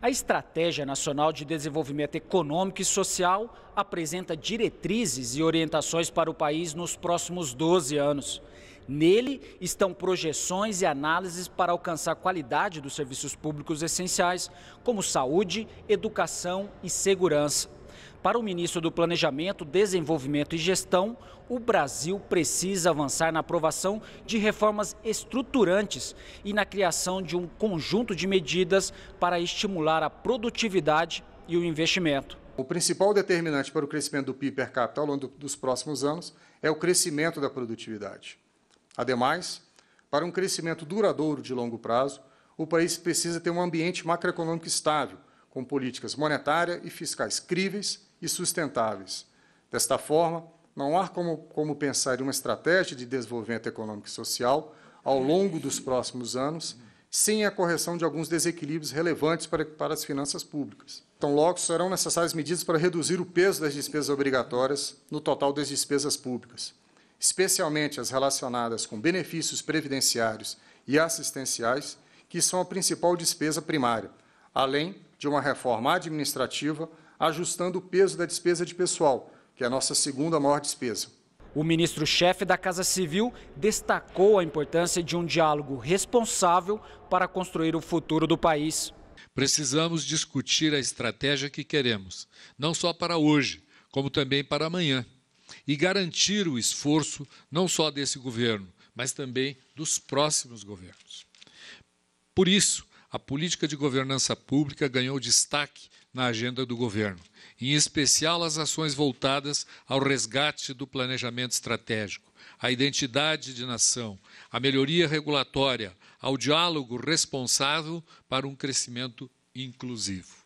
A Estratégia Nacional de Desenvolvimento Econômico e Social apresenta diretrizes e orientações para o país nos próximos 12 anos. Nele estão projeções e análises para alcançar a qualidade dos serviços públicos essenciais, como saúde, educação e segurança. Para o ministro do Planejamento, Desenvolvimento e Gestão, o Brasil precisa avançar na aprovação de reformas estruturantes e na criação de um conjunto de medidas para estimular a produtividade e o investimento. O principal determinante para o crescimento do PIB per capita ao longo dos próximos anos é o crescimento da produtividade. Ademais, para um crescimento duradouro de longo prazo, o país precisa ter um ambiente macroeconômico estável, com políticas monetária e fiscais críveis e sustentáveis. Desta forma, não há como, como pensar em uma estratégia de desenvolvimento econômico e social ao longo dos próximos anos sem a correção de alguns desequilíbrios relevantes para, para as finanças públicas. Então, logo, serão necessárias medidas para reduzir o peso das despesas obrigatórias no total das despesas públicas, especialmente as relacionadas com benefícios previdenciários e assistenciais, que são a principal despesa primária, além de uma reforma administrativa, ajustando o peso da despesa de pessoal, que é a nossa segunda maior despesa. O ministro-chefe da Casa Civil destacou a importância de um diálogo responsável para construir o futuro do país. Precisamos discutir a estratégia que queremos, não só para hoje, como também para amanhã, e garantir o esforço não só desse governo, mas também dos próximos governos. Por isso, a política de governança pública ganhou destaque na agenda do governo, em especial as ações voltadas ao resgate do planejamento estratégico, à identidade de nação, à melhoria regulatória, ao diálogo responsável para um crescimento inclusivo.